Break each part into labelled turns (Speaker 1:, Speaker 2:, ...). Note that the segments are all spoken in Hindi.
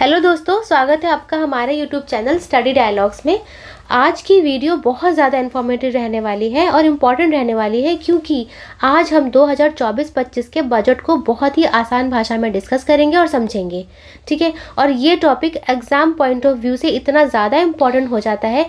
Speaker 1: हेलो दोस्तों स्वागत है आपका हमारे यूट्यूब चैनल स्टडी डायलॉग्स में आज की वीडियो बहुत ज़्यादा इन्फॉर्मेटिव रहने वाली है और इम्पॉर्टेंट रहने वाली है क्योंकि आज हम 2024-25 के बजट को बहुत ही आसान भाषा में डिस्कस करेंगे और समझेंगे ठीक है और ये topic exam point of view से इतना ज़्यादा इम्पॉर्टेंट हो जाता है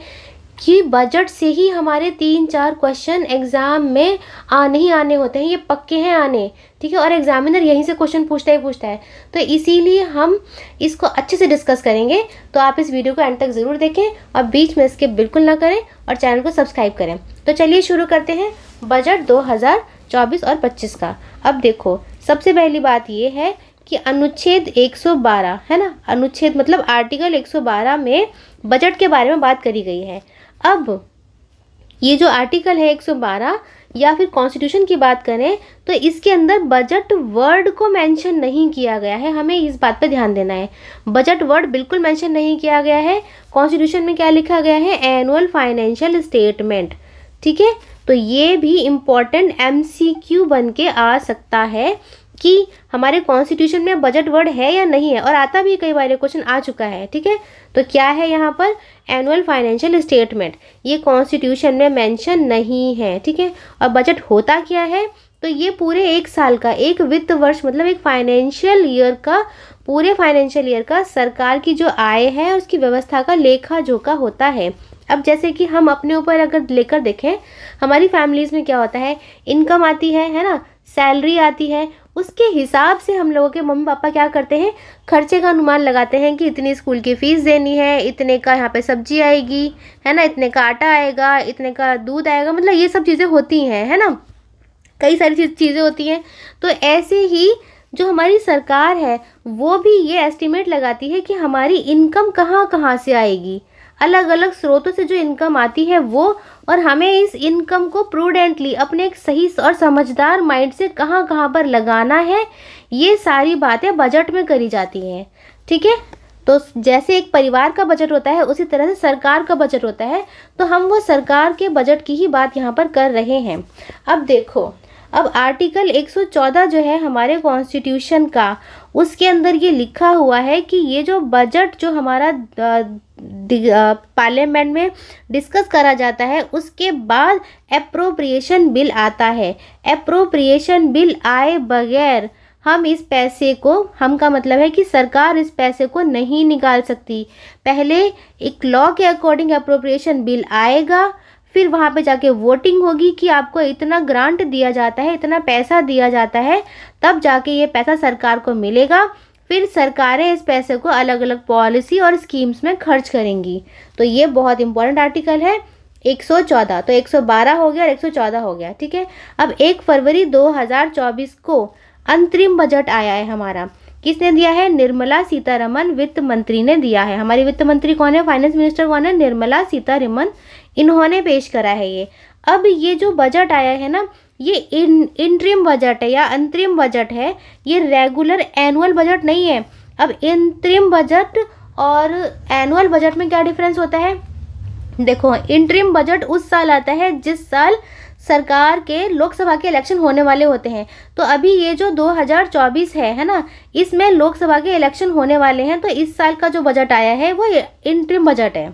Speaker 1: कि बजट से ही हमारे तीन चार क्वेश्चन एग्ज़ाम में आ नहीं आने होते हैं ये पक्के हैं आने ठीक है और एग्जामिनर यहीं से क्वेश्चन पूछता ही पूछता है तो इसीलिए हम इसको अच्छे से डिस्कस करेंगे तो आप इस वीडियो को एंड तक ज़रूर देखें और बीच में इसके बिल्कुल ना करें और चैनल को सब्सक्राइब करें तो चलिए शुरू करते हैं बजट दो और पच्चीस का अब देखो सबसे पहली बात ये है कि अनुच्छेद 112 है ना अनुच्छेद मतलब आर्टिकल 112 में बजट के बारे में बात करी गई है अब ये जो आर्टिकल है 112 या फिर कॉन्स्टिट्यूशन की बात करें तो इसके अंदर बजट वर्ड को मेंशन नहीं किया गया है हमें इस बात पर ध्यान देना है बजट वर्ड बिल्कुल मेंशन नहीं किया गया है कॉन्स्टिट्यूशन में क्या लिखा गया है एनुअल फाइनेंशियल स्टेटमेंट ठीक है तो ये भी इम्पॉर्टेंट एम सी क्यू बन के आ सकता है कि हमारे कॉन्स्टिट्यूशन में बजट वर्ड है या नहीं है और आता भी कई बार ये क्वेश्चन आ चुका है ठीक है तो क्या है यहाँ पर एनुअल फाइनेंशियल स्टेटमेंट ये कॉन्स्टिट्यूशन में मेंशन नहीं है ठीक है और बजट होता क्या है तो ये पूरे एक साल का एक वित्त वर्ष मतलब एक फाइनेंशियल ईयर का पूरे फाइनेंशियल ईयर का सरकार की जो आय है उसकी व्यवस्था का लेखा जोखा होता है अब जैसे कि हम अपने ऊपर अगर लेकर देखें हमारी फैमिलीज़ में क्या होता है इनकम आती है है ना सैलरी आती है उसके हिसाब से हम लोगों के मम्मी पापा क्या करते हैं खर्चे का अनुमान लगाते हैं कि इतनी स्कूल की फ़ीस देनी है इतने का यहाँ पे सब्जी आएगी है ना इतने का आटा आएगा इतने का दूध आएगा मतलब ये सब चीज़ें होती हैं है ना कई सारी चीज़ें होती हैं तो ऐसे ही जो हमारी सरकार है वो भी ये एस्टिमेट लगाती है कि हमारी इनकम कहाँ कहाँ से आएगी अलग अलग स्रोतों से जो इनकम आती है वो और हमें इस इनकम को प्रूडेंटली अपने एक सही और समझदार माइंड से कहाँ कहाँ पर लगाना है ये सारी बातें बजट में करी जाती हैं ठीक है तो जैसे एक परिवार का बजट होता है उसी तरह से सरकार का बजट होता है तो हम वो सरकार के बजट की ही बात यहाँ पर कर रहे हैं अब देखो अब आर्टिकल 114 जो है हमारे कॉन्स्टिट्यूशन का उसके अंदर ये लिखा हुआ है कि ये जो बजट जो हमारा पार्लियामेंट में डिस्कस करा जाता है उसके बाद अप्रोप्रिएशन बिल आता है अप्रोप्रिएशन बिल आए बगैर हम इस पैसे को हम का मतलब है कि सरकार इस पैसे को नहीं निकाल सकती पहले एक लॉ के अकॉर्डिंग अप्रोप्रिएशन बिल आएगा फिर वहाँ पे जाके वोटिंग होगी कि आपको इतना ग्रांट दिया जाता है इतना पैसा दिया जाता है तब जाके ये पैसा सरकार को मिलेगा फिर सरकारें इस पैसे को अलग अलग पॉलिसी और स्कीम्स में खर्च करेंगी तो ये बहुत इंपॉर्टेंट आर्टिकल है 114 तो 112 हो गया और 114 हो गया ठीक है अब 1 फरवरी 2024 को अंतरिम बजट आया है हमारा किसने दिया है निर्मला सीतारमन वित्त मंत्री ने दिया है हमारी वित्त मंत्री कौन है फाइनेंस मिनिस्टर कौन है निर्मला सीतारमन इन्होंने पेश करा है ये अब ये जो बजट आया है ना ये इन इंट्रीम बजट है या अंतरिम बजट है ये रेगुलर एनुअल बजट नहीं है अब इंतरिम बजट और एनुअल बजट में क्या डिफरेंस होता है देखो इंट्रीम बजट उस साल आता है जिस साल सरकार के लोकसभा के इलेक्शन होने वाले होते हैं तो अभी ये जो 2024 है है ना इसमें लोकसभा के इलेक्शन होने वाले हैं तो इस साल का जो बजट आया है वो इंट्रीम बजट है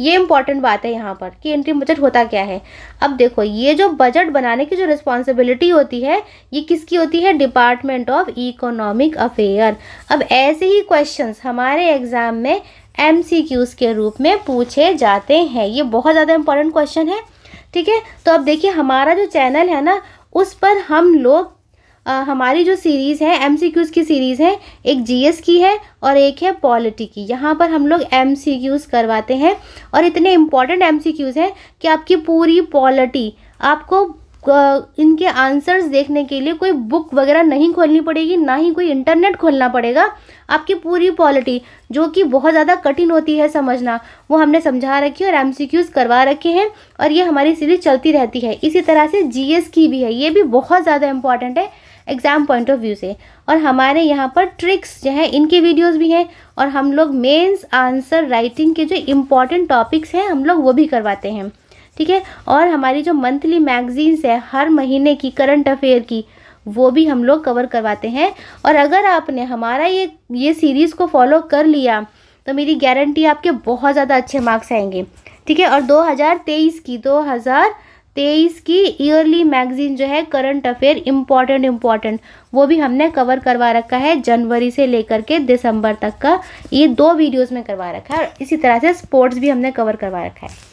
Speaker 1: ये इंपॉर्टेंट बात है यहाँ पर कि एंट्री बजट होता क्या है अब देखो ये जो बजट बनाने की जो रिस्पॉन्सिबिलिटी होती है ये किसकी होती है डिपार्टमेंट ऑफ इकोनॉमिक अफेयर अब ऐसे ही क्वेश्चंस हमारे एग्ज़ाम में एम के रूप में पूछे जाते हैं ये बहुत ज़्यादा इंपॉर्टेंट क्वेश्चन है ठीक है तो अब देखिए हमारा जो चैनल है ना उस पर हम लोग हमारी जो सीरीज़ है एम की सीरीज़ है एक जी की है और एक है पॉलिटी की यहाँ पर हम लोग एम करवाते हैं और इतने इम्पॉर्टेंट एम हैं कि आपकी पूरी पॉलिटी आपको इनके आंसर्स देखने के लिए कोई बुक वगैरह नहीं खोलनी पड़ेगी ना ही कोई इंटरनेट खोलना पड़ेगा आपकी पूरी पॉलिटी जो कि बहुत ज़्यादा कठिन होती है समझना वो हमने समझा रखी है और एम करवा रखे हैं और ये हमारी सीरीज चलती रहती है इसी तरह से जी की भी है ये भी बहुत ज़्यादा इंपॉर्टेंट है एग्ज़ाम पॉइंट ऑफ व्यू से और हमारे यहाँ पर ट्रिक्स जो है इनके वीडियोस भी हैं और हम लोग मेंस आंसर राइटिंग के जो इम्पॉर्टेंट टॉपिक्स हैं हम लोग वो भी करवाते हैं ठीक है और हमारी जो मंथली मैगजीन्स है हर महीने की करंट अफेयर की वो भी हम लोग कवर करवाते हैं और अगर आपने हमारा ये ये सीरीज़ को फॉलो कर लिया तो मेरी गारंटी आपके बहुत ज़्यादा अच्छे मार्क्स आएंगे ठीक है और 2023 की 2000 तेईस की ईयरली मैगजीन जो है करंट अफेयर इम्पॉर्टेंट इम्पॉर्टेंट वो भी हमने कवर करवा रखा है जनवरी से लेकर के दिसंबर तक का ये दो वीडियोस में करवा रखा है और इसी तरह से स्पोर्ट्स भी हमने कवर करवा रखा है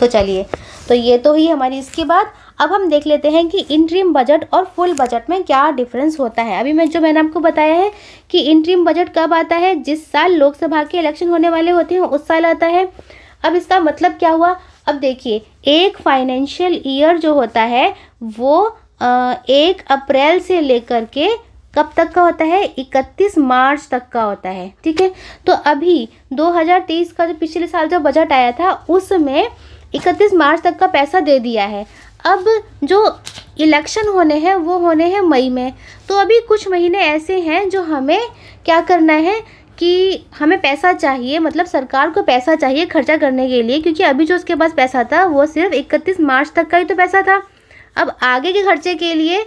Speaker 1: तो चलिए तो ये तो ही हमारी इसके बाद अब हम देख लेते हैं कि इंट्रीम बजट और फुल बजट में क्या डिफरेंस होता है अभी मैं जो मैंने आपको बताया है कि इंट्रीम बजट कब आता है जिस साल लोकसभा के इलेक्शन होने वाले होते हैं उस साल आता है अब इसका मतलब क्या हुआ अब देखिए एक फाइनेंशियल ईयर जो होता है वो एक अप्रैल से लेकर के कब तक का होता है 31 मार्च तक का होता है ठीक है तो अभी 2023 का जो पिछले साल जो बजट आया था उसमें 31 मार्च तक का पैसा दे दिया है अब जो इलेक्शन होने हैं वो होने हैं मई में तो अभी कुछ महीने ऐसे हैं जो हमें क्या करना है कि हमें पैसा चाहिए मतलब सरकार को पैसा चाहिए खर्चा करने के लिए क्योंकि अभी जो उसके पास पैसा था वो सिर्फ इकतीस मार्च तक का ही तो पैसा था अब आगे के खर्चे के लिए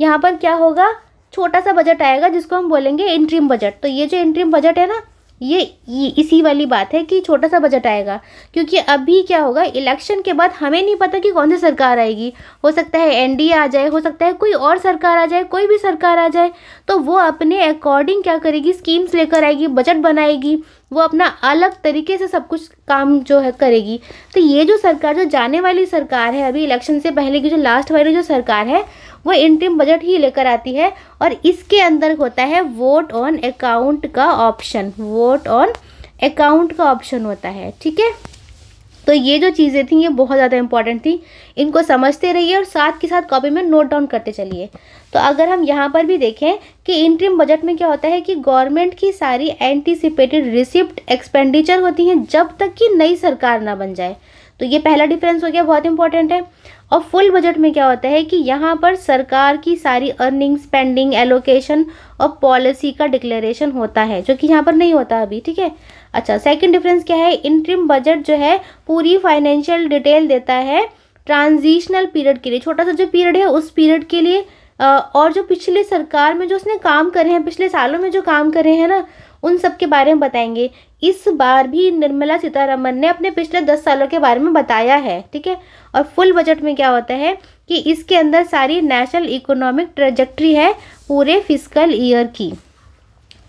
Speaker 1: यहाँ पर क्या होगा छोटा सा बजट आएगा जिसको हम बोलेंगे इंट्रीम बजट तो ये जो इंट्रीम बजट है ना ये, ये इसी वाली बात है कि छोटा सा बजट आएगा क्योंकि अभी क्या होगा इलेक्शन के बाद हमें नहीं पता कि कौन सी सरकार आएगी हो सकता है एनडीए आ जाए हो सकता है कोई और सरकार आ जाए कोई भी सरकार आ जाए तो वो अपने अकॉर्डिंग क्या करेगी स्कीम्स लेकर आएगी बजट बनाएगी वो अपना अलग तरीके से सब कुछ काम जो है करेगी तो ये जो सरकार जो जाने वाली सरकार है अभी इलेक्शन से पहले की जो लास्ट वाली जो सरकार है वो इंट्रीम बजट ही लेकर आती है और इसके अंदर होता है वोट ऑन अकाउंट का ऑप्शन वोट ऑन अकाउंट का ऑप्शन होता है ठीक है तो ये जो चीज़ें थी ये बहुत ज़्यादा इंपॉर्टेंट थी इनको समझते रहिए और साथ के साथ कॉपी में नोट डाउन करते चलिए तो अगर हम यहाँ पर भी देखें कि इंट्रीम बजट में क्या होता है कि गवर्नमेंट की सारी एंटीसिपेटेड रिसिप्ट एक्सपेंडिचर होती हैं जब तक कि नई सरकार ना बन जाए तो ये पहला डिफरेंस हो गया बहुत इंपॉर्टेंट है और फुल बजट में क्या होता है कि यहाँ पर सरकार की सारी अर्निंग स्पेंडिंग एलोकेशन और पॉलिसी का डिक्लेरेशन होता है जो कि यहाँ पर नहीं होता अभी ठीक है अच्छा सेकंड डिफरेंस क्या है इंट्रीम बजट जो है पूरी फाइनेंशियल डिटेल देता है ट्रांजिशनल पीरियड के लिए छोटा सा जो पीरियड है उस पीरियड के लिए और जो पिछले सरकार में जो उसने काम करे हैं पिछले सालों में जो काम करे हैं ना उन सब के बारे में बताएंगे इस बार भी निर्मला सीतारमन ने अपने पिछले दस सालों के बारे में बताया है ठीक है और फुल बजट में क्या होता है कि इसके अंदर सारी नेशनल इकोनॉमिक ट्रेजेक्ट्री है पूरे फिजिकल ईयर की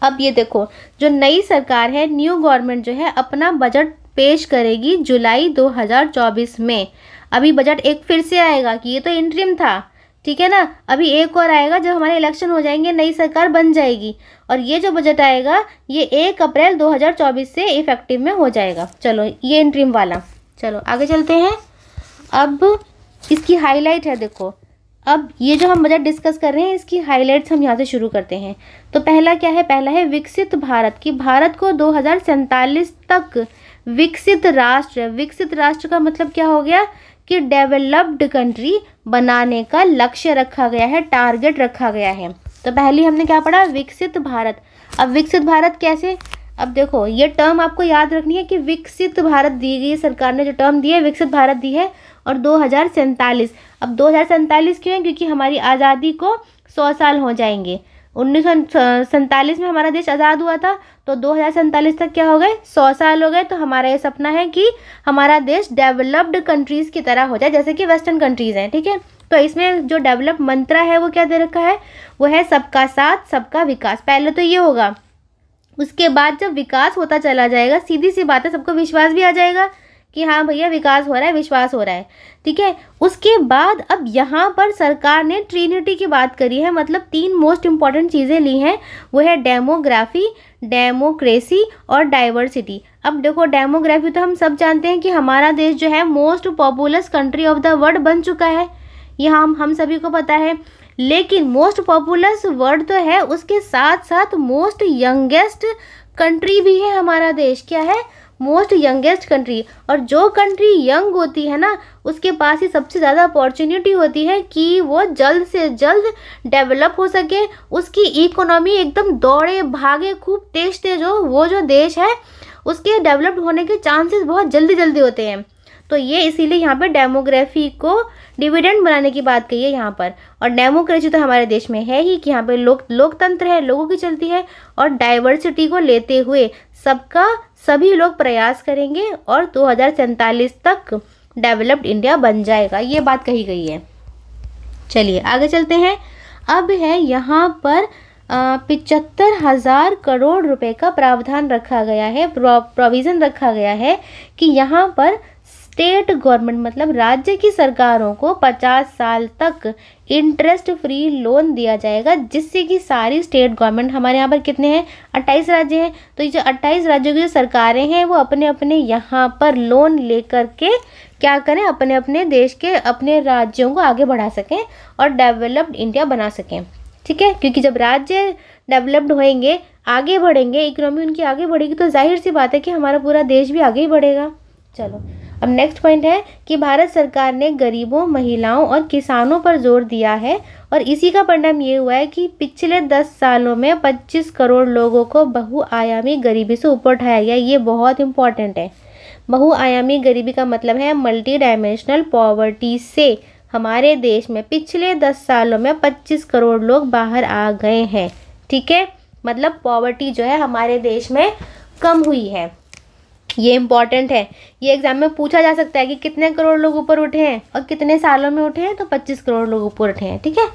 Speaker 1: अब ये देखो जो नई सरकार है न्यू गवर्नमेंट जो है अपना बजट पेश करेगी जुलाई 2024 में अभी बजट एक फिर से आएगा कि ये तो इंट्रीम था ठीक है ना अभी एक और आएगा जब हमारे इलेक्शन हो जाएंगे नई सरकार बन जाएगी और ये जो बजट आएगा ये एक अप्रैल 2024 से इफेक्टिव में हो जाएगा चलो ये इंट्रीम वाला चलो आगे चलते हैं अब इसकी हाईलाइट है देखो अब ये जो हम बजट डिस्कस कर रहे हैं इसकी हाईलाइट्स हम यहाँ से शुरू करते हैं तो पहला क्या है पहला है विकसित भारत की भारत को दो तक विकसित राष्ट्र विकसित राष्ट्र का मतलब क्या हो गया कि डेवलप्ड कंट्री बनाने का लक्ष्य रखा गया है टारगेट रखा गया है तो पहली हमने क्या पढ़ा विकसित भारत अब विकसित भारत कैसे अब देखो ये टर्म आपको याद रखनी है कि विकसित भारत दी गई सरकार ने जो टर्म दी है विकसित भारत दी है और दो अब दो क्यों है क्योंकि हमारी आज़ादी को सौ साल हो जाएंगे उन्नीस में हमारा देश आज़ाद हुआ था तो दो तक क्या हो गए सौ साल हो गए तो हमारा ये सपना है कि हमारा देश डेवलप्ड कंट्रीज़ की तरह हो जाए जैसे कि वेस्टर्न कंट्रीज़ हैं ठीक है तो इसमें जो डेवलप मंत्रा है वो क्या दे रखा है वो है सबका साथ सबका विकास पहले तो ये होगा उसके बाद जब विकास होता चला जाएगा सीधी सी बात है सबको विश्वास भी आ जाएगा कि हाँ भैया विकास हो रहा है विश्वास हो रहा है ठीक है उसके बाद अब यहाँ पर सरकार ने ट्रिनिटी की बात करी है मतलब तीन मोस्ट इम्पॉर्टेंट चीज़ें ली हैं वो है डेमोग्राफी डेमोक्रेसी और डाइवर्सिटी अब देखो डेमोग्राफी तो हम सब जानते हैं कि हमारा देश जो है most populous country of the world बन चुका है यह हम हम सभी को पता है लेकिन मोस्ट पॉपुलस वर्ड तो है उसके साथ साथ मोस्ट यंगेस्ट कंट्री भी है हमारा देश क्या है मोस्ट यंगेस्ट कंट्री और जो कंट्री यंग होती है ना उसके पास ही सबसे ज़्यादा अपॉर्चुनिटी होती है कि वो जल्द से जल्द डेवलप हो सके उसकी इकोनॉमी एकदम दौड़े भागे खूब तेज तेज हो वो जो देश है उसके डेवलप्ड होने के चांसेस बहुत जल्दी जल्दी होते हैं तो ये इसीलिए यहाँ पर डेमोग्राफी को डिविडेंड बनाने की बात कही है यहाँ पर और डेमोक्रेसी तो हमारे देश में है ही कि यहाँ पर लोक लोकतंत्र है लोगों की चलती है और डाइवर्सिटी को लेते हुए सबका सभी लोग प्रयास करेंगे और दो तक डेवलप्ड इंडिया बन जाएगा ये बात कही गई है चलिए आगे चलते हैं अब है यहाँ पर पिचहत्तर हज़ार करोड़ रुपए का प्रावधान रखा गया है प्रोविज़न रखा गया है कि यहाँ पर स्टेट गवर्नमेंट मतलब राज्य की सरकारों को 50 साल तक इंटरेस्ट फ्री लोन दिया जाएगा जिससे कि सारी स्टेट गवर्नमेंट हमारे यहाँ पर कितने हैं 28 राज्य हैं तो ये जो 28 राज्यों की जो सरकारें हैं वो अपने अपने यहाँ पर लोन लेकर के क्या करें अपने अपने देश के अपने राज्यों को आगे बढ़ा सकें और डेवलप्ड इंडिया बना सकें ठीक है क्योंकि जब राज्य डेवलप्ड होएंगे आगे बढ़ेंगे इकोनॉमी उनकी आगे बढ़ेगी तो जाहिर सी बात है कि हमारा पूरा देश भी आगे ही बढ़ेगा चलो अब नेक्स्ट पॉइंट है कि भारत सरकार ने गरीबों महिलाओं और किसानों पर जोर दिया है और इसी का परिणाम ये हुआ है कि पिछले दस सालों में पच्चीस करोड़ लोगों को बहुआयामी गरीबी से ऊपर उठाया गया ये बहुत इंपॉर्टेंट है बहुआयामी गरीबी का मतलब है मल्टी डायमेंशनल पॉवर्टी से हमारे देश में पिछले दस सालों में पच्चीस करोड़ लोग बाहर आ गए हैं ठीक है मतलब पॉवर्टी जो है हमारे देश में कम हुई है ये इंपॉर्टेंट है ये एग्जाम में पूछा जा सकता है कि कितने करोड़ लोग ऊपर उठे हैं और कितने सालों में उठे हैं तो पच्चीस करोड़ लोग ऊपर उठे हैं ठीक है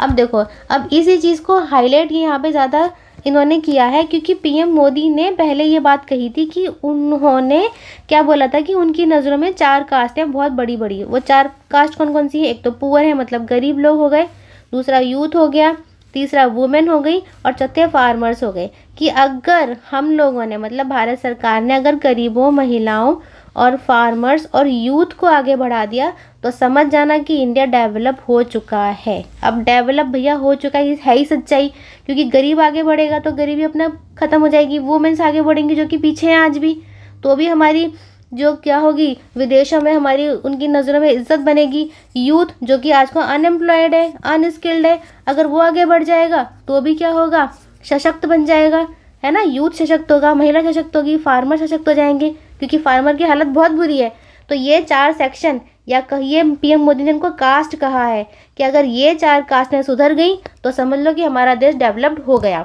Speaker 1: अब देखो अब इसी चीज़ को हाईलाइट यहाँ पे ज़्यादा इन्होंने किया है क्योंकि पीएम मोदी ने पहले ये बात कही थी कि उन्होंने क्या बोला था कि उनकी नज़रों में चार कास्ट हैं बहुत बड़ी बड़ी वो चार कास्ट कौन कौन सी है एक तो पुअर है मतलब गरीब लोग हो गए दूसरा यूथ हो गया तीसरा वुमेन हो गई और चौथे फार्मर्स हो गए कि अगर हम लोगों ने मतलब भारत सरकार ने अगर गरीबों महिलाओं और फार्मर्स और यूथ को आगे बढ़ा दिया तो समझ जाना कि इंडिया डेवलप हो चुका है अब डेवलप भैया हो चुका है है ही सच्चाई क्योंकि गरीब आगे बढ़ेगा तो गरीबी अपना ख़त्म हो जाएगी वुमेंस आगे बढ़ेंगी जो कि पीछे हैं आज भी तो भी हमारी जो क्या होगी विदेशों में हमारी उनकी नज़रों में इज्जत बनेगी यूथ जो कि आज को अनएम्प्लॉयड है अनस्किल्ड है अगर वो आगे बढ़ जाएगा तो भी क्या होगा सशक्त बन जाएगा है ना यूथ सशक्त होगा महिला सशक्त होगी फार्मर सशक्त हो जाएंगे क्योंकि फार्मर की हालत बहुत बुरी है तो ये चार सेक्शन या कहिए पीएम मोदी ने इनको कास्ट कहा है कि अगर ये चार कास्टें सुधर गई तो समझ लो कि हमारा देश डेवलप्ड हो गया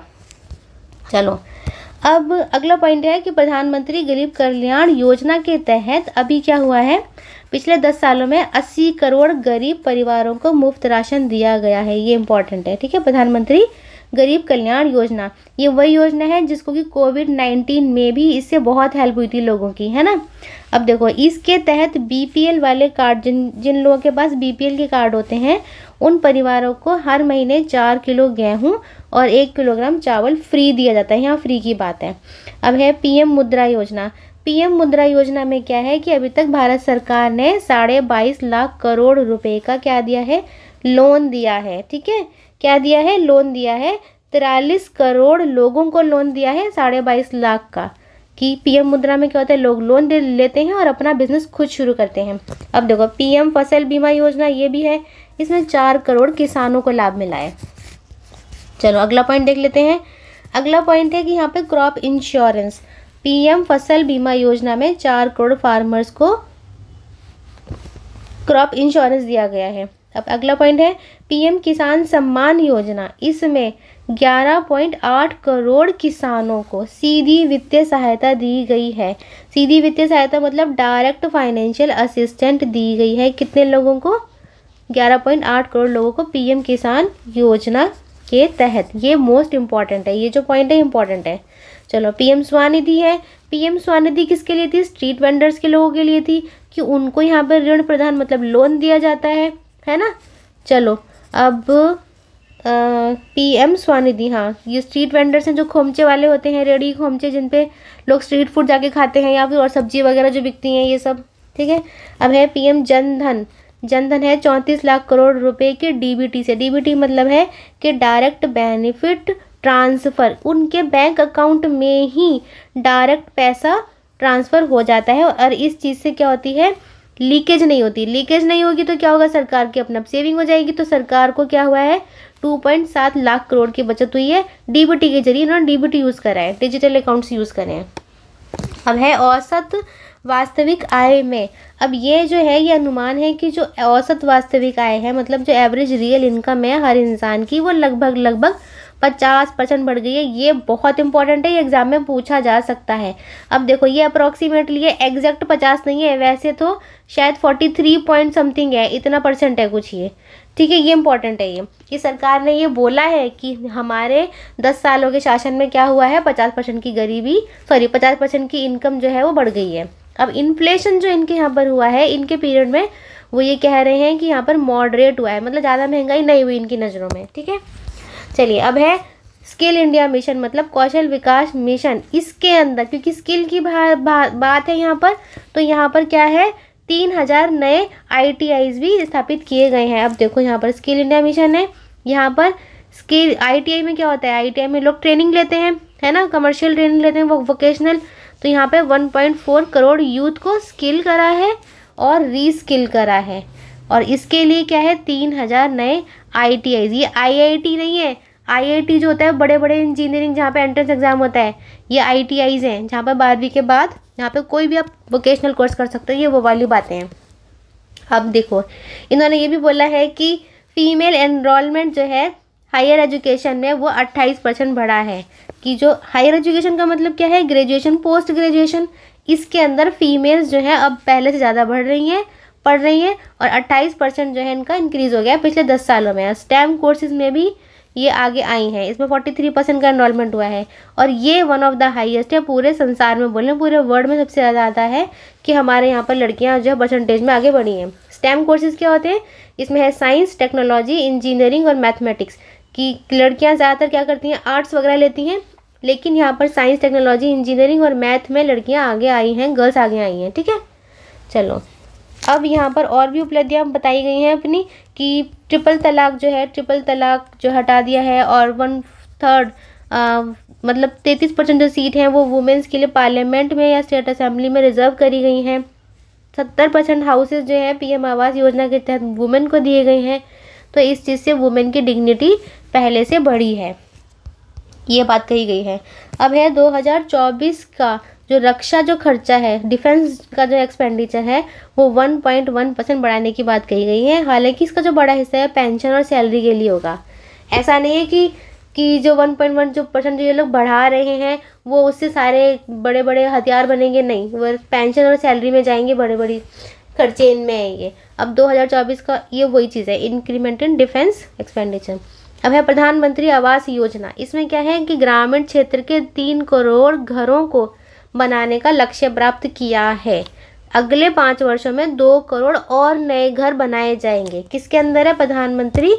Speaker 1: चलो अब अगला पॉइंट है कि प्रधानमंत्री गरीब कल्याण योजना के तहत अभी क्या हुआ है पिछले दस सालों में अस्सी करोड़ गरीब परिवारों को मुफ्त राशन दिया गया है ये इंपॉर्टेंट है ठीक है प्रधानमंत्री गरीब कल्याण योजना ये वही योजना है जिसको कि कोविड नाइन्टीन में भी इससे बहुत हेल्प हुई थी लोगों की है ना अब देखो इसके तहत बीपीएल वाले कार्ड जिन जिन लोगों के पास बीपीएल के कार्ड होते हैं उन परिवारों को हर महीने चार किलो गेहूँ और एक किलोग्राम चावल फ्री दिया जाता है यहाँ फ्री की बात है अब है पीएम मुद्रा योजना पीएम मुद्रा योजना में क्या है कि अभी तक भारत सरकार ने साढ़े बाईस लाख करोड़ रुपए का क्या दिया है लोन दिया है ठीक है क्या दिया है लोन दिया है तिरालीस करोड़ लोगों को लोन दिया है साढ़े बाईस लाख का कि पीएम मुद्रा में क्या होता है लोग लोन दे लेते हैं और अपना बिजनेस खुद शुरू करते हैं अब देखो पीएम फसल बीमा योजना ये भी है इसमें चार करोड़ किसानों को लाभ मिला है चलो अगला पॉइंट देख लेते हैं अगला पॉइंट है कि यहाँ पे क्रॉप इंश्योरेंस पीएम फसल बीमा योजना में चार करोड़ फार्मर्स को क्रॉप इंश्योरेंस दिया गया है अब अगला पॉइंट है पीएम किसान सम्मान योजना इसमें 11.8 करोड़ किसानों को सीधी वित्तीय सहायता दी गई है सीधी वित्तीय सहायता मतलब डायरेक्ट फाइनेंशियल असिस्टेंट दी गई है कितने लोगों को 11.8 करोड़ लोगों को पीएम किसान योजना के तहत ये मोस्ट इम्पॉर्टेंट है ये जो पॉइंट है इम्पॉर्टेंट है चलो पीएम स्वानिधि है पीएम स्वानिधि किसके लिए थी स्ट्रीट वेंडर्स के लोगों के लिए थी कि उनको यहाँ पर ऋण प्रदान मतलब लोन दिया जाता है है ना चलो अब पीएम स्वानिधि हाँ ये स्ट्रीट वेंडर्स हैं जो खोमचे वाले होते हैं रेडी खोमचे जिन पे लोग स्ट्रीट फूड जाके खाते हैं या फिर और सब्जी वगैरह जो बिकती हैं ये सब ठीक है अब है पीएम जनधन जनधन है चौंतीस लाख करोड़ रुपए के डीबीटी से डीबीटी मतलब है कि डायरेक्ट बेनिफिट ट्रांसफ़र उनके बैंक अकाउंट में ही डायरेक्ट पैसा ट्रांसफ़र हो जाता है और इस चीज़ से क्या होती है लीकेज नहीं होती लीकेज नहीं होगी तो क्या होगा सरकार की अपना सेविंग हो जाएगी तो सरकार को क्या हुआ है 2.7 लाख करोड़ की बचत हुई है डीबीटी के जरिए इन्होंने डीबीटी यूज़ करा है डिजिटल अकाउंट्स यूज़ करें हैं अब है औसत वास्तविक आय में अब ये जो है ये अनुमान है कि जो औसत वास्तविक आय है मतलब जो एवरेज रियल इनकम है हर इंसान की वो लगभग लगभग पचास परसेंट बढ़ गई है ये बहुत इंपॉर्टेंट है ये एग्ज़ाम में पूछा जा सकता है अब देखो ये अप्रॉक्सीमेटली है एग्जैक्ट पचास नहीं है वैसे तो शायद फोर्टी थ्री पॉइंट समथिंग है इतना परसेंट है कुछ ये ठीक है ये इम्पोर्टेंट है ये कि सरकार ने ये बोला है कि हमारे दस सालों के शासन में क्या हुआ है पचास परसेंट की गरीबी सॉरी पचास परसेंट की इनकम जो है वो बढ़ गई है अब इन्फ्लेशन जो इनके यहाँ पर हुआ है इनके पीरियड में वो ये कह रहे हैं कि यहाँ पर मॉडरेट हुआ है मतलब ज़्यादा महंगाई नहीं हुई इनकी नज़रों में ठीक है चलिए अब है स्किल इंडिया मिशन मतलब कौशल विकास मिशन इसके अंदर क्योंकि स्किल की बात है यहाँ पर तो यहाँ पर क्या है तीन हज़ार नए आई भी स्थापित किए गए हैं अब देखो यहाँ पर स्किल इंडिया मिशन है यहाँ पर स्किल आई में क्या होता है आई में लोग ट्रेनिंग लेते हैं है ना कमर्शियल ट्रेनिंग लेते हैं वो वोकेशनल तो यहाँ पे 1.4 करोड़ यूथ को स्किल करा है और री स्किल करा है और इसके लिए क्या है तीन हज़ार नए आई ये आई नहीं है आई जो होता है बड़े बड़े इंजीनियरिंग जहाँ पे एंट्रेंस एग्ज़ाम होता है ये आई टी आईज हैं जहाँ पर बारहवीं के बाद यहाँ पे कोई भी आप वोकेशनल कोर्स कर सकते हो ये वो वाली बातें हैं अब देखो इन्होंने ये भी बोला है कि फ़ीमेल एनरोलमेंट जो है हायर एजुकेशन में वो 28 परसेंट बढ़ा है कि जो हायर एजुकेशन का मतलब क्या है ग्रेजुएशन पोस्ट ग्रेजुएशन इसके अंदर फीमेल्स जो है अब पहले से ज़्यादा बढ़ रही हैं पढ़ रही हैं और 28 परसेंट जो है इनका इंक्रीज़ हो गया है पिछले दस सालों में स्टेम कोर्सेज में भी ये आगे आई हैं इसमें फोर्टी थ्री परसेंट का इनरोलमेंट हुआ है और ये वन ऑफ द हाईएस्ट है पूरे संसार में बोलें पूरे वर्ल्ड में सबसे ज़्यादा आता है कि हमारे यहाँ पर लड़कियाँ जो है परसेंटेज में आगे बढ़ी हैं स्टेम कोर्सेज क्या होते हैं इसमें है साइंस टेक्नोलॉजी इंजीनियरिंग और मैथमेटिक्स कि लड़कियाँ ज़्यादातर क्या करती हैं आर्ट्स वगैरह लेती हैं लेकिन यहाँ पर साइंस टेक्नोलॉजी इंजीनियरिंग और मैथ में लड़कियाँ आगे आई हैं गर्ल्स आगे आई हैं ठीक है चलो अब यहाँ पर और भी उपलब्धियाँ बताई गई हैं अपनी कि ट्रिपल तलाक जो है ट्रिपल तलाक जो हटा दिया है और वन थर्ड मतलब तैंतीस परसेंट जो सीट हैं वो वुमेंस के लिए पार्लियामेंट में या स्टेट असेंबली में रिजर्व करी गई हैं सत्तर परसेंट हाउसेज जो हैं पीएम आवास योजना के तहत वुमेन को दिए गए हैं तो इस चीज़ से वुमेन की डिग्निटी पहले से बढ़ी है ये बात कही गई है अब है दो का जो रक्षा जो खर्चा है डिफेंस का जो एक्सपेंडिचर है वो 1.1 परसेंट बढ़ाने की बात कही गई है हालांकि इसका जो बड़ा हिस्सा है पेंशन और सैलरी के लिए होगा ऐसा नहीं है कि कि जो 1.1 जो परसेंट जो ये लोग बढ़ा रहे हैं वो उससे सारे बड़े बड़े हथियार बनेंगे नहीं वो पेंशन और सैलरी में जाएंगे बड़े बड़ी खर्चे इनमें आएंगे अब 2024 का ये वही चीज़ है इंक्रीमेंट इन डिफेंस एक्सपेंडिचर अब है प्रधानमंत्री आवास योजना इसमें क्या है कि ग्रामीण क्षेत्र के तीन करोड़ घरों को बनाने का लक्ष्य प्राप्त किया है अगले पाँच वर्षों में दो करोड़ और नए घर बनाए जाएंगे किसके अंदर है प्रधानमंत्री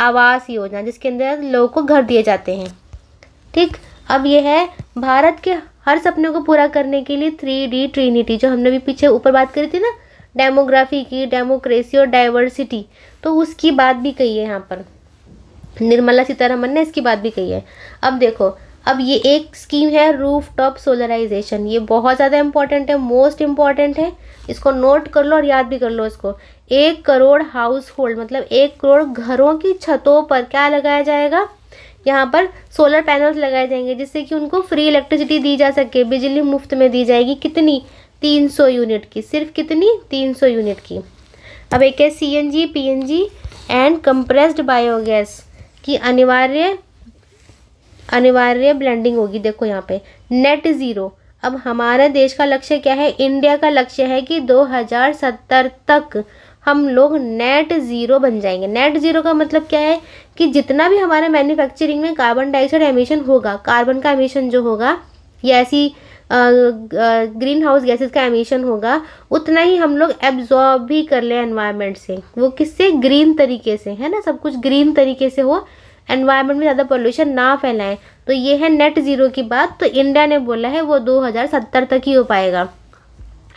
Speaker 1: आवास योजना जिसके अंदर लोगों को घर दिए जाते हैं ठीक अब यह है भारत के हर सपने को पूरा करने के लिए थ्री डी ट्रीनिटी जो हमने भी पीछे ऊपर बात करी थी ना डेमोग्राफी की डेमोक्रेसी और डाइवर्सिटी तो उसकी बात भी कही है यहाँ पर निर्मला सीतारमन ने इसकी बात भी कही है अब देखो अब ये एक स्कीम है रूफ टॉप सोलराइजेशन ये बहुत ज़्यादा इंपॉर्टेंट है मोस्ट इम्पॉर्टेंट है इसको नोट कर लो और याद भी कर लो इसको एक करोड़ हाउस होल्ड मतलब एक करोड़ घरों की छतों पर क्या लगाया जाएगा यहाँ पर सोलर पैनल्स लगाए जाएंगे जिससे कि उनको फ्री इलेक्ट्रिसिटी दी जा सके बिजली मुफ्त में दी जाएगी कितनी 300 यूनिट की सिर्फ कितनी 300 यूनिट की अब एक है C N G P N G and compressed biogas की अनिवार्य अनिवार्य ब्लेंडिंग होगी देखो यहाँ पे नेट ज़ीरो अब हमारे देश का लक्ष्य क्या है इंडिया का लक्ष्य है कि 2070 तक हम लोग नेट ज़ीरो बन जाएंगे नेट ज़ीरो का मतलब क्या है कि जितना भी हमारे मैन्युफैक्चरिंग में कार्बन डाइऑक्साइड एमिशन होगा कार्बन का एमिशन जो होगा या ऐसी ग्रीन हाउस गैसेज का एमिशन होगा उतना ही हम लोग एब्जॉर्ब भी कर लें एनवायरमेंट से वो किससे ग्रीन तरीके से है ना सब कुछ ग्रीन तरीके से हो एनवायरमेंट में ज़्यादा पॉल्यूशन ना फैलाएं तो ये है नेट ज़ीरो की बात तो इंडिया ने बोला है वो 2070 तक ही हो पाएगा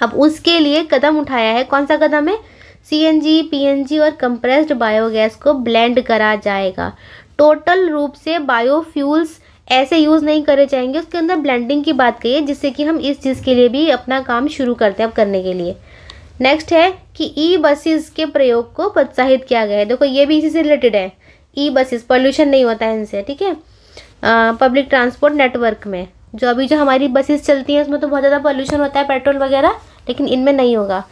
Speaker 1: अब उसके लिए कदम उठाया है कौन सा कदम है C N G P N G और कंप्रेस्ड बायोगैस को ब्लेंड करा जाएगा टोटल रूप से बायोफ्यूल्स ऐसे यूज़ नहीं करे जाएंगे उसके अंदर ब्लेंडिंग की बात कही जिससे कि हम इस चीज़ के लिए भी अपना काम शुरू करते हैं अब करने के लिए नेक्स्ट है कि ई बसेस के प्रयोग को प्रोत्साहित किया गया है देखो ये भी इसी से रिलेटेड है ई बसेस पॉल्यूशन नहीं होता है इनसे ठीक है पब्लिक ट्रांसपोर्ट नेटवर्क में जो अभी जो हमारी बसेस चलती हैं उसमें तो बहुत ज़्यादा पॉल्यूशन होता है पेट्रोल वगैरह लेकिन इनमें नहीं होगा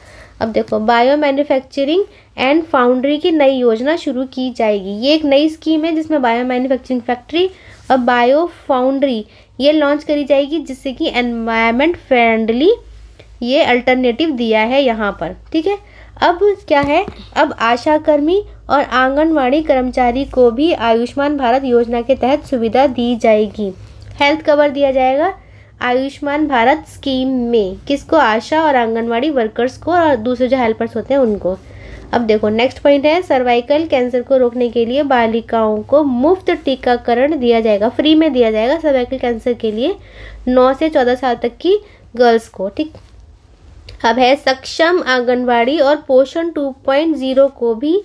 Speaker 1: अब देखो बायो मैन्युफैक्चरिंग एंड फाउंड्री की नई योजना शुरू की जाएगी ये एक नई स्कीम है जिसमें बायो मैन्युफैक्चरिंग फैक्ट्री और बायो फाउंड्री ये लॉन्च करी जाएगी जिससे कि एनवायरमेंट फ्रेंडली ये अल्टरनेटिव दिया है यहाँ पर ठीक है अब क्या है अब आशाकर्मी और आंगनवाड़ी कर्मचारी को भी आयुष्मान भारत योजना के तहत सुविधा दी जाएगी हेल्थ कवर दिया जाएगा आयुष्मान भारत स्कीम में किसको आशा और आंगनवाड़ी वर्कर्स को और दूसरे जो हेल्पर्स होते हैं उनको अब देखो नेक्स्ट पॉइंट है सर्वाइकल कैंसर को रोकने के लिए बालिकाओं को मुफ्त टीकाकरण दिया जाएगा फ्री में दिया जाएगा सर्वाइकल कैंसर के लिए नौ से चौदह साल तक की गर्ल्स को ठीक अब है सक्षम आंगनवाड़ी और पोषण 2.0 को भी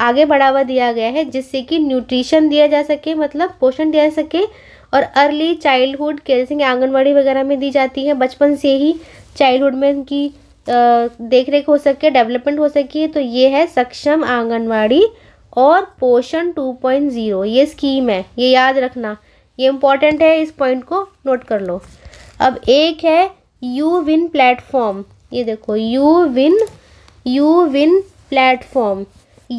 Speaker 1: आगे बढ़ावा दिया गया है जिससे कि न्यूट्रिशन दिया जा सके मतलब पोषण दिया जा सके और अर्ली चाइल्डहुड कि आंगनबाड़ी वगैरह में दी जाती है बचपन से ही चाइल्डहुड में उनकी देख रेख हो सके डेवलपमेंट हो सके तो ये है सक्षम आंगनबाड़ी और पोषण 2.0 ये स्कीम है ये याद रखना ये इम्पॉर्टेंट है इस पॉइंट को नोट कर लो अब एक है यू विन प्लेटफॉर्म ये देखो U win U win platform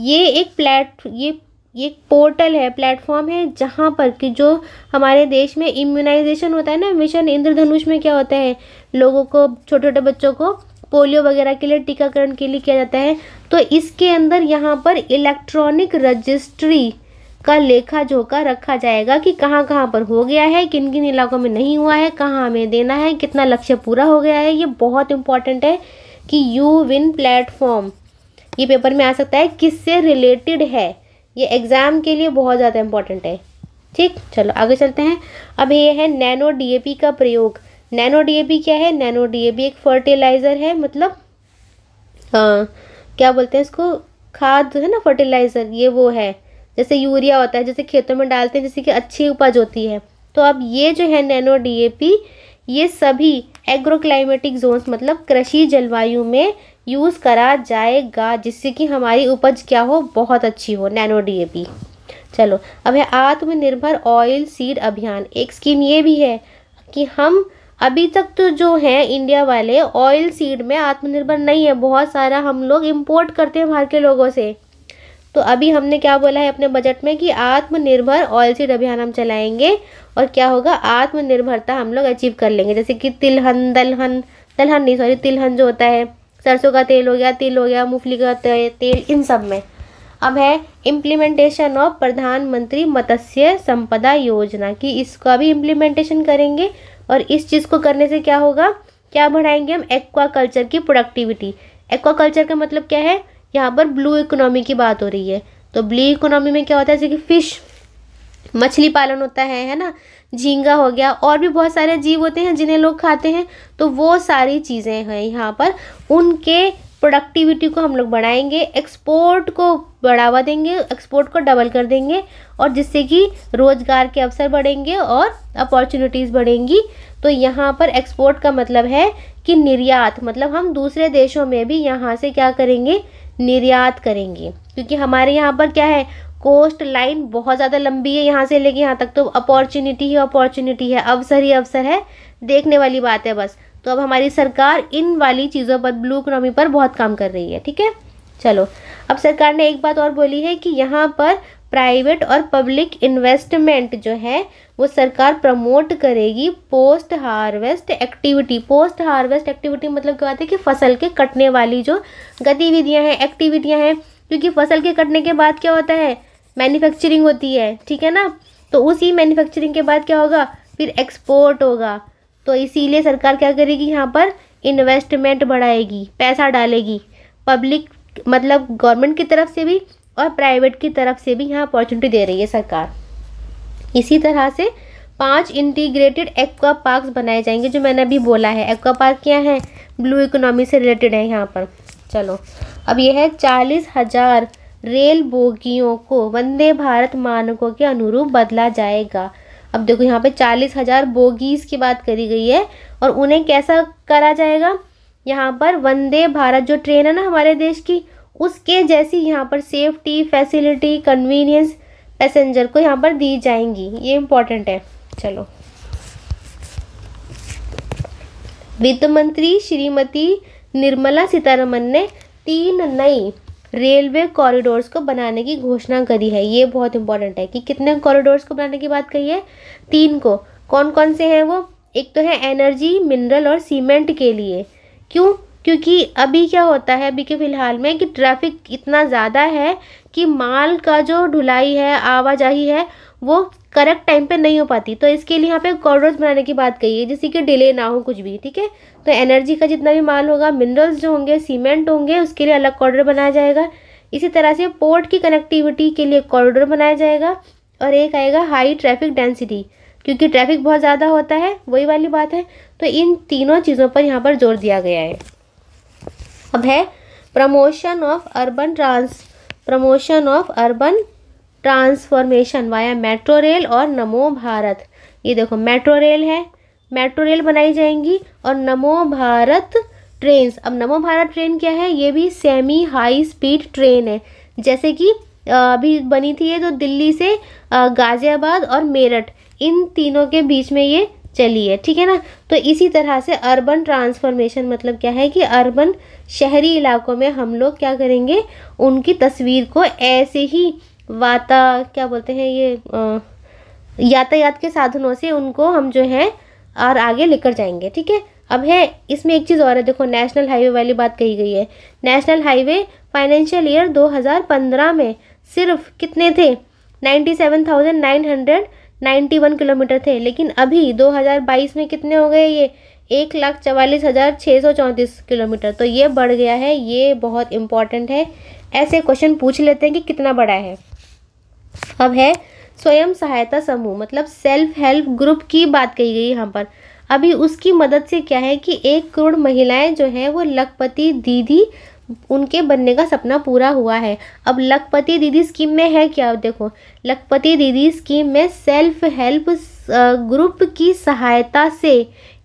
Speaker 1: ये एक प्लेट ये ये एक पोर्टल है प्लेटफॉर्म है जहाँ पर कि जो हमारे देश में इम्यूनाइजेशन होता है ना मिशन इंद्रधनुष में क्या होता है लोगों को छोटे छोटे बच्चों को पोलियो वगैरह के लिए टीकाकरण के लिए किया जाता है तो इसके अंदर यहाँ पर इलेक्ट्रॉनिक रजिस्ट्री का लेखा जोखा रखा जाएगा कि कहाँ कहाँ पर हो गया है किन किन इलाकों में नहीं हुआ है कहाँ हमें देना है कितना लक्ष्य पूरा हो गया है ये बहुत इंपॉर्टेंट है कि यू विन प्लेटफॉर्म ये पेपर में आ सकता है किससे रिलेटेड है ये एग्ज़ाम के लिए बहुत ज़्यादा इंपॉर्टेंट है ठीक चलो आगे चलते हैं अब ये है नैनो डीएपी का प्रयोग नैनो डीएपी क्या है नैनो डीएपी एक फर्टिलाइज़र है मतलब आ, क्या बोलते हैं इसको खाद है ना फर्टिलाइज़र ये वो है जैसे यूरिया होता है जैसे खेतों में डालते हैं जैसे कि अच्छी उपज होती है तो अब ये जो है नैनो डी ये सभी एग्रोक्लाइमेटिक जोन्स मतलब कृषि जलवायु में यूज़ करा जाएगा जिससे कि हमारी उपज क्या हो बहुत अच्छी हो नैनो डीएपी चलो अब है आत्मनिर्भर ऑयल सीड अभियान एक स्कीम ये भी है कि हम अभी तक तो जो है इंडिया वाले ऑयल सीड में आत्मनिर्भर नहीं है बहुत सारा हम लोग इम्पोर्ट करते हैं बाहर के लोगों से तो अभी हमने क्या बोला है अपने बजट में कि आत्मनिर्भर ऑयल सीड अभियान हम चलाएंगे और क्या होगा आत्मनिर्भरता हम लोग अचीव कर लेंगे जैसे कि तिलहन दलहन दलहन नहीं सॉरी तिलहन जो होता है सरसों का तेल हो गया तिल हो गया मूंगफली का तेल इन सब में अब है इम्प्लीमेंटेशन ऑफ प्रधानमंत्री मत्स्य संपदा योजना कि इसका भी इम्प्लीमेंटेशन करेंगे और इस चीज़ को करने से क्या होगा क्या बढ़ाएंगे हम एक्वा कल्चर की प्रोडक्टिविटी एक्वा कल्चर का मतलब क्या है यहाँ पर ब्लू इकोनॉमी की बात हो रही है तो ब्लू इकोनॉमी में क्या होता है जैसे कि फ़िश मछली पालन होता है है ना झींगा हो गया और भी बहुत सारे जीव होते हैं जिन्हें लोग खाते हैं तो वो सारी चीज़ें हैं यहाँ पर उनके प्रोडक्टिविटी को हम लोग बढ़ाएंगे एक्सपोर्ट को बढ़ावा देंगे एक्सपोर्ट को डबल कर देंगे और जिससे कि रोज़गार के अवसर बढ़ेंगे और अपॉर्चुनिटीज़ बढ़ेंगी तो यहाँ पर एक्सपोर्ट का मतलब है कि निर्यात मतलब हम दूसरे देशों में भी यहाँ से क्या करेंगे निर्यात करेंगे क्योंकि हमारे यहाँ पर क्या है कोस्ट लाइन बहुत ज़्यादा लंबी है यहाँ से लेके यहाँ तक तो अपॉर्चुनिटी ही अपॉर्चुनिटी है अवसर ही अवसर है देखने वाली बात है बस तो अब हमारी सरकार इन वाली चीज़ों पर ब्लू इकोनॉमी पर बहुत काम कर रही है ठीक है चलो अब सरकार ने एक बात और बोली है कि यहाँ पर प्राइवेट और पब्लिक इन्वेस्टमेंट जो है वो सरकार प्रमोट करेगी post harvest activity post harvest activity मतलब क्या होता है कि फसल के कटने वाली जो गतिविधियाँ हैं एक्टिविटियाँ हैं क्योंकि फसल के कटने के बाद क्या होता है मैन्युफैक्चरिंग होती है ठीक है ना तो उसी मैन्युफैक्चरिंग के बाद क्या होगा फिर एक्सपोर्ट होगा तो इसीलिए सरकार क्या करेगी यहाँ पर इन्वेस्टमेंट बढ़ाएगी पैसा डालेगी पब्लिक मतलब गवर्नमेंट की तरफ से भी और प्राइवेट की तरफ से भी यहाँ अपॉर्चुनिटी दे रही है सरकार इसी तरह से पांच इंटीग्रेटेड एक्वा पार्क बनाए जाएंगे जो मैंने अभी बोला है एक्वा पार्क क्या है ब्लू इकोनॉमी से रिलेटेड है यहाँ पर चलो अब यह है चालीस हज़ार रेल बोगियों को वंदे भारत मानकों के अनुरूप बदला जाएगा अब देखो यहाँ पे चालीस हज़ार बोगीज़ की बात करी गई है और उन्हें कैसा करा जाएगा यहाँ पर वंदे भारत जो ट्रेन है ना हमारे देश की उसके जैसी यहाँ पर सेफ्टी फैसिलिटी कन्वीनियंस पैसेंजर को यहाँ पर दी जाएंगी ये इम्पोर्टेंट है चलो वित्त मंत्री श्रीमती निर्मला सीतारमन ने तीन नई रेलवे कॉरिडोर्स को बनाने की घोषणा करी है ये बहुत इंपॉर्टेंट है कि कितने कॉरिडोर्स को बनाने की बात कही है तीन को कौन कौन से हैं वो एक तो है एनर्जी मिनरल और सीमेंट के लिए क्यों क्योंकि अभी क्या होता है अभी के फ़िलहाल में कि ट्रैफिक इतना ज़्यादा है कि माल का जो ढुलाई है आवाजाही है वो करेक्ट टाइम पे नहीं हो पाती तो इसके लिए यहाँ पे कॉर्डर्स बनाने की बात कही है जिससे कि डिले ना हो कुछ भी ठीक है तो एनर्जी का जितना भी माल होगा मिनरल्स जो होंगे सीमेंट होंगे उसके लिए अलग कॉर्डर बनाया जाएगा इसी तरह से पोर्ट की कनेक्टिविटी के लिए कॉरिडोर बनाया जाएगा और एक आएगा हाई ट्रैफिक डेंसिटी क्योंकि ट्रैफिक बहुत ज़्यादा होता है वही वाली बात है तो इन तीनों चीज़ों पर यहाँ पर जोर दिया गया है अब है promotion of urban trans promotion of urban transformation via metro rail और नमो भारत ये देखो मेट्रो रेल है मेट्रो रेल बनाई जाएंगी और नमो भारत ट्रेन अब नमो भारत ट्रेन क्या है ये भी सेमी हाई स्पीड ट्रेन है जैसे कि अभी बनी थी ये तो दिल्ली से गाज़ियाबाद और मेरठ इन तीनों के बीच में ये चली है ठीक है ना तो इसी तरह से अर्बन ट्रांसफॉर्मेशन मतलब क्या है कि अर्बन शहरी इलाकों में हम लोग क्या करेंगे उनकी तस्वीर को ऐसे ही वाता क्या बोलते हैं ये यातायात के साधनों से उनको हम जो है और आगे लेकर जाएंगे ठीक है अब है इसमें एक चीज़ और है देखो नेशनल हाईवे वाली बात कही गई है नेशनल हाईवे फाइनेंशियल ईयर 2015 में सिर्फ कितने थे 97,991 किलोमीटर थे लेकिन अभी 2022 में कितने हो गए ये एक लाख चवालीस हज़ार छः सौ चौंतीस किलोमीटर तो ये बढ़ गया है ये बहुत इम्पॉर्टेंट है ऐसे क्वेश्चन पूछ लेते हैं कि कितना बड़ा है अब है स्वयं सहायता समूह मतलब सेल्फ हेल्प ग्रुप की बात कही गई यहाँ पर अभी उसकी मदद से क्या है कि एक करोड़ महिलाएं जो हैं वो लखपति दीदी उनके बनने का सपना पूरा हुआ है अब लखपति दीदी स्कीम में है क्या देखो लखपति दीदी स्कीम में सेल्फ हेल्प ग्रुप की सहायता से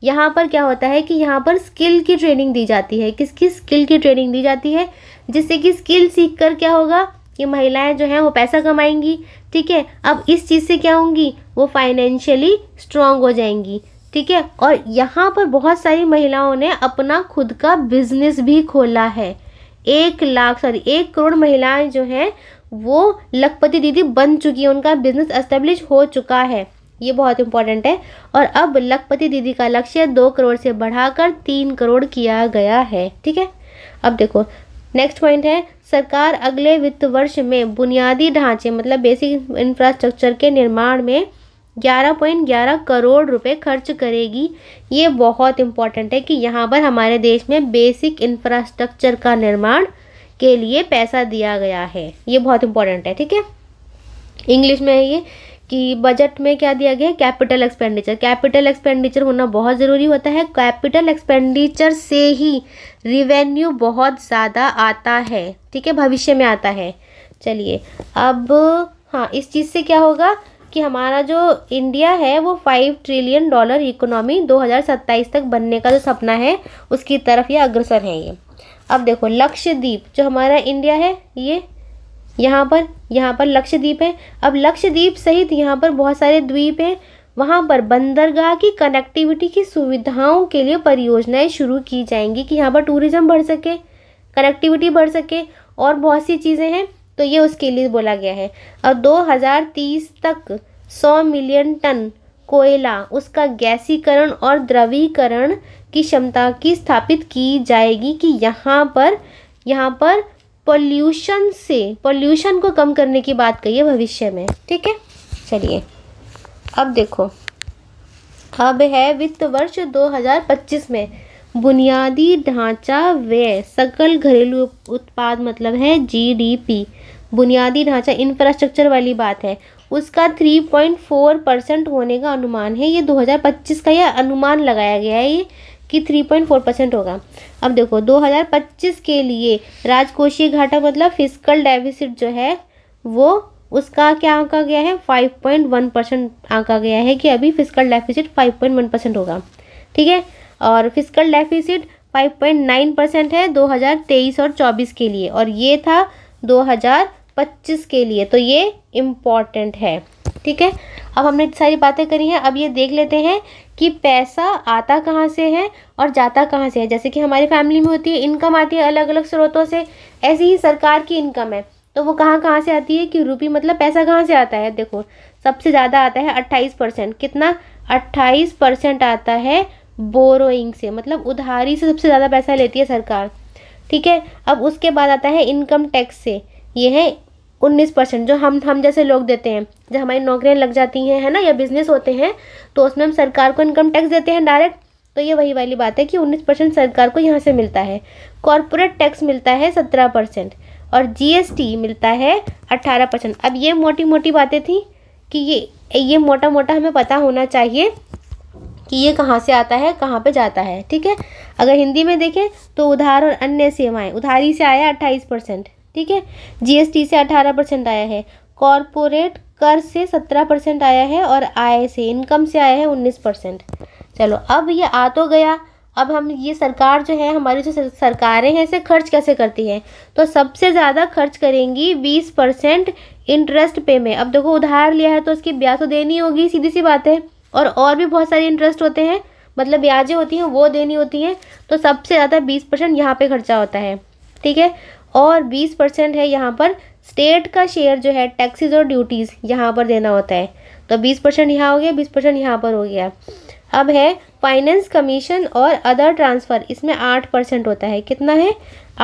Speaker 1: यहाँ पर क्या होता है कि यहाँ पर स्किल की ट्रेनिंग दी जाती है किसकी स्किल की ट्रेनिंग दी जाती है जिससे कि स्किल सीख कर क्या होगा कि महिलाएं जो हैं वो पैसा कमाएंगी ठीक है अब इस चीज़ से क्या होंगी वो फाइनेंशियली स्ट्रांग हो जाएंगी ठीक है और यहाँ पर बहुत सारी महिलाओं ने अपना खुद का बिजनेस भी खोला है एक लाख सॉरी एक करोड़ महिलाएं जो हैं वो लखपति दीदी बन चुकी हैं उनका बिजनेस एस्टेब्लिश हो चुका है ये बहुत इंपॉर्टेंट है और अब लखपति दीदी का लक्ष्य दो करोड़ से बढ़ाकर तीन करोड़ किया गया है ठीक है अब देखो नेक्स्ट पॉइंट है सरकार अगले वित्त वर्ष में बुनियादी ढांचे मतलब बेसिक इंफ्रास्ट्रक्चर के निर्माण में ग्यारह पॉइंट ग्यारह करोड़ रुपए खर्च करेगी ये बहुत इम्पॉर्टेंट है कि यहाँ पर हमारे देश में बेसिक इंफ्रास्ट्रक्चर का निर्माण के लिए पैसा दिया गया है ये बहुत इम्पॉर्टेंट है ठीक है इंग्लिश में है ये कि बजट में क्या दिया गया है कैपिटल एक्सपेंडिचर कैपिटल एक्सपेंडिचर होना बहुत ज़रूरी होता है कैपिटल एक्सपेंडिचर से ही रिवेन्यू बहुत ज़्यादा आता है ठीक है भविष्य में आता है चलिए अब हाँ इस चीज़ से क्या होगा कि हमारा जो इंडिया है वो फाइव ट्रिलियन डॉलर इकोनॉमी 2027 तक बनने का जो सपना है उसकी तरफ ये अग्रसर है ये अब देखो लक्षद्वीप जो हमारा इंडिया है ये यहाँ पर यहाँ पर लक्षद्वीप है अब लक्षद्वीप सहित यहाँ पर बहुत सारे द्वीप हैं वहाँ पर बंदरगाह की कनेक्टिविटी की सुविधाओं के लिए परियोजनाएं शुरू की जाएंगी कि यहाँ पर टूरिज़्म बढ़ सके कनेक्टिविटी बढ़ सके और बहुत सी चीज़ें हैं तो ये उसके लिए बोला गया है और 2030 तक 100 मिलियन टन कोयला उसका गैसीकरण और द्रवीकरण की क्षमता की स्थापित की जाएगी कि यहाँ पर यहाँ पर पॉल्यूशन से पॉल्यूशन को कम करने की बात कही है भविष्य में ठीक है चलिए अब देखो अब है वित्त वर्ष 2025 में बुनियादी ढांचा व्यय सकल घरेलू उत्पाद मतलब है जीडीपी बुनियादी ढांचा इंफ्रास्ट्रक्चर वाली बात है उसका 3.4 परसेंट होने का अनुमान है ये 2025 का यह अनुमान लगाया गया है ये कि 3.4 परसेंट होगा अब देखो 2025 के लिए राजकोषीय घाटा मतलब फिजिकल डेफिसिट जो है वो उसका क्या आंका गया है 5.1 परसेंट आंका गया है कि अभी फिजिकल डेफिसिट 5.1 परसेंट होगा ठीक है और फिजिकल डेफिसिट 5.9 परसेंट है 2023 और 24 के लिए और ये था 2025 के लिए तो ये इम्पॉर्टेंट है ठीक है अब हमने सारी बातें करी हैं अब ये देख लेते हैं कि पैसा आता कहाँ से है और जाता कहाँ से है जैसे कि हमारी फैमिली में होती है इनकम आती है अलग अलग स्रोतों से ऐसी ही सरकार की इनकम है तो वो कहाँ कहाँ से आती है कि रुपी मतलब पैसा कहाँ से आता है देखो सबसे ज़्यादा आता है अट्ठाईस परसेंट कितना अट्ठाईस परसेंट आता है बोरोइंग से मतलब उधारी से सबसे ज़्यादा पैसा लेती है सरकार ठीक है अब उसके बाद आता है इनकम टैक्स से ये है उन्नीस परसेंट जो हम हम जैसे लोग देते हैं जब हमारी नौकरियाँ लग जाती हैं है ना या बिजनेस होते हैं तो उसमें हम सरकार को इनकम टैक्स देते हैं डायरेक्ट तो ये वही वाली बात है कि उन्नीस परसेंट सरकार को यहाँ से मिलता है कॉरपोरेट टैक्स मिलता है सत्रह परसेंट और जीएसटी मिलता है अट्ठारह परसेंट अब ये मोटी मोटी बातें थी कि ये ये मोटा मोटा हमें पता होना चाहिए कि ये कहाँ से आता है कहाँ पे जाता है ठीक है अगर हिंदी में देखें तो उधार और अन्य सेवाएं उधारी से आया अट्ठाईस परसेंट ठीक है जीएसटी से अठारह परसेंट आया है कॉरपोरेट कर से सत्रह परसेंट आया है और आय से इनकम से आया है उन्नीस परसेंट चलो अब ये आ तो गया अब हम ये सरकार जो है हमारी जो सरकारें हैं इसे खर्च कैसे करती हैं तो सबसे ज़्यादा खर्च करेंगी बीस परसेंट इंटरेस्ट पे में अब देखो उधार लिया है तो उसकी ब्याज तो देनी होगी सीधी सी बात है और और भी बहुत सारे इंटरेस्ट होते हैं मतलब ब्याजें होती हैं वो देनी होती हैं तो सबसे ज़्यादा बीस परसेंट यहाँ पर खर्चा होता है ठीक है और 20 परसेंट है यहाँ पर स्टेट का शेयर जो है टैक्सेस और ड्यूटीज़ यहाँ पर देना होता है तो 20 परसेंट यहाँ हो गया 20 परसेंट यहाँ पर हो गया अब है फाइनेंस कमीशन और अदर ट्रांसफ़र इसमें आठ परसेंट होता है कितना है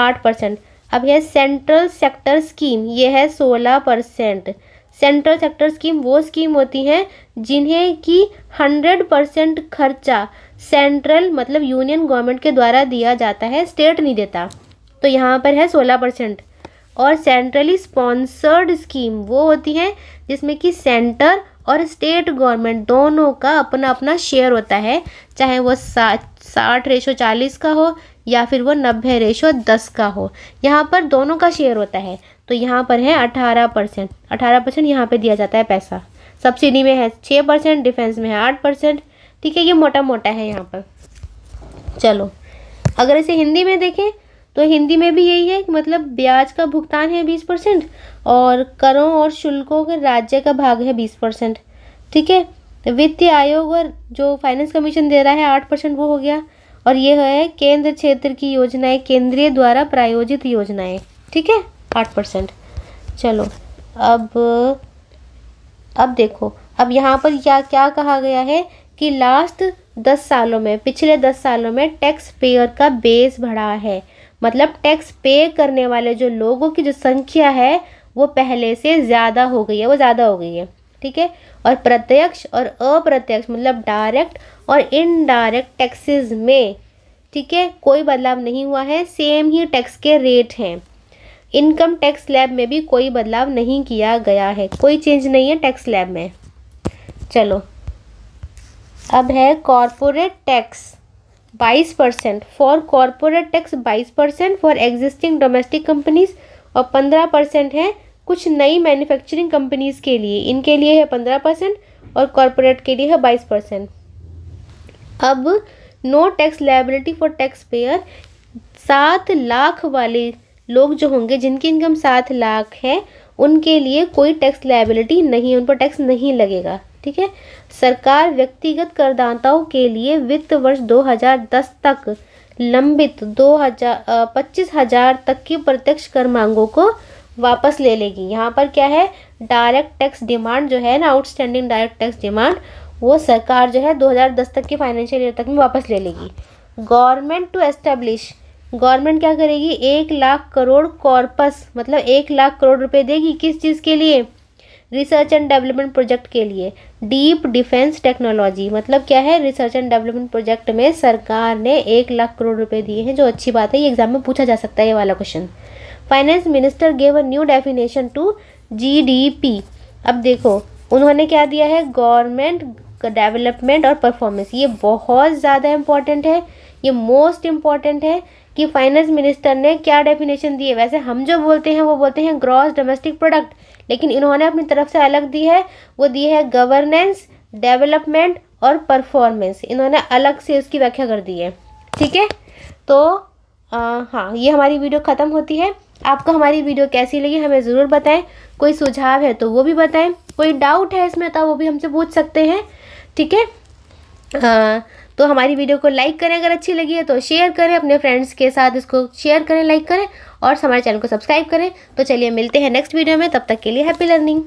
Speaker 1: आठ परसेंट अब यह सेंट्रल सेक्टर स्कीम ये है सोलह परसेंट सेंट्रल सेक्टर स्कीम वो स्कीम होती हैं जिन्हें कि हंड्रेड परसेंट खर्चा सेंट्रल मतलब यूनियन गवर्नमेंट के द्वारा दिया जाता है स्टेट नहीं देता तो यहाँ पर है सोलह परसेंट और सेंट्रली स्पॉन्सर्ड स्कीम वो होती है जिसमें कि सेंटर और स्टेट गवर्नमेंट दोनों का अपना अपना शेयर होता है चाहे वो साठ रेशो चालीस का हो या फिर वो नब्बे रेशो दस का हो यहाँ पर दोनों का शेयर होता है तो यहाँ पर है अठारह परसेंट अठारह परसेंट यहाँ पर दिया जाता है पैसा सब्सिडी में है छः परसेंट डिफेंस में है आठ परसेंट ठीक है ये मोटा मोटा है यहाँ पर चलो अगर इसे हिंदी में देखें तो हिंदी में भी यही है मतलब ब्याज का भुगतान है बीस परसेंट और करों और शुल्कों के राज्य का भाग है बीस परसेंट ठीक है तो वित्तीय आयोग और जो फाइनेंस कमीशन दे रहा है आठ परसेंट वो हो गया और ये है केंद्र क्षेत्र की योजनाएं केंद्रीय द्वारा प्रायोजित योजनाएं ठीक है आठ परसेंट चलो अब अब देखो अब यहाँ पर क्या क्या कहा गया है कि लास्ट दस सालों में पिछले दस सालों में टैक्स पेयर का बेस बढ़ा है मतलब टैक्स पे करने वाले जो लोगों की जो संख्या है वो पहले से ज़्यादा हो गई है वो ज़्यादा हो गई है ठीक है और प्रत्यक्ष और अप्रत्यक्ष मतलब डायरेक्ट और इनडायरेक्ट टैक्सेस में ठीक है कोई बदलाव नहीं हुआ है सेम ही टैक्स के रेट हैं इनकम टैक्स लैब में भी कोई बदलाव नहीं किया गया है कोई चेंज नहीं है टैक्स लैब में चलो अब है कॉरपोरेट टैक्स बाईस परसेंट फॉर कॉरपोरेट टैक्स बाईस percent for existing domestic companies और पंद्रह परसेंट है कुछ नई मैन्युफैक्चरिंग कंपनीज के लिए इनके लिए है पंद्रह परसेंट और कॉरपोरेट के लिए है बाईस परसेंट अब no tax liability for tax payer सात लाख वाले लोग जो होंगे जिनकी इनकम सात लाख है उनके लिए कोई टैक्स लाइबिलिटी नहीं उन पर टैक्स नहीं लगेगा ठीक है सरकार व्यक्तिगत करदाताओं के लिए वित्त वर्ष 2010 तक लंबित दो हजार पच्चीस हजार तक की प्रत्यक्ष कर मांगों को वापस ले लेगी यहाँ पर क्या है डायरेक्ट टैक्स डिमांड जो है ना आउटस्टैंडिंग डायरेक्ट टैक्स डिमांड वो सरकार जो है 2010 तक के फाइनेंशियल ईयर तक में वापस ले लेगी गवर्नमेंट टू एस्टेब्लिश गवर्नमेंट क्या करेगी एक लाख करोड़ कॉर्पस मतलब एक लाख करोड़ रुपए देगी किस चीज़ के लिए रिसर्च एंड डेवलपमेंट प्रोजेक्ट के लिए डीप डिफेंस टेक्नोलॉजी मतलब क्या है रिसर्च एंड डेवलपमेंट प्रोजेक्ट में सरकार ने एक लाख करोड़ रुपए दिए हैं जो अच्छी बात है ये एग्जाम में पूछा जा सकता है ये वाला question finance minister gave a new definition to G अब देखो उन्होंने क्या दिया है गवर्नमेंट डेवलपमेंट और परफॉर्मेंस ये बहुत ज़्यादा इम्पॉर्टेंट है ये मोस्ट इम्पॉर्टेंट है कि फाइनेंस मिनिस्टर ने क्या डेफिनेशन दिए वैसे हम जो बोलते हैं वो बोलते हैं ग्रॉस डोमेस्टिक प्रोडक्ट लेकिन इन्होंने अपनी तरफ से अलग दी है वो दी है गवर्नेंस डेवलपमेंट और परफॉर्मेंस इन्होंने अलग से इसकी व्याख्या कर दी है ठीक है तो आ, हाँ ये हमारी वीडियो ख़त्म होती है आपको हमारी वीडियो कैसी लगी हमें ज़रूर बताएं कोई सुझाव है तो वो भी बताएं कोई डाउट है इसमें तो वो भी हमसे पूछ सकते हैं ठीक है तो हमारी वीडियो को लाइक करें अगर अच्छी लगी है तो शेयर करें अपने फ्रेंड्स के साथ इसको शेयर करें लाइक करें और हमारे चैनल को सब्सक्राइब करें तो चलिए मिलते हैं नेक्स्ट वीडियो में तब तक के लिए हैप्पी लर्निंग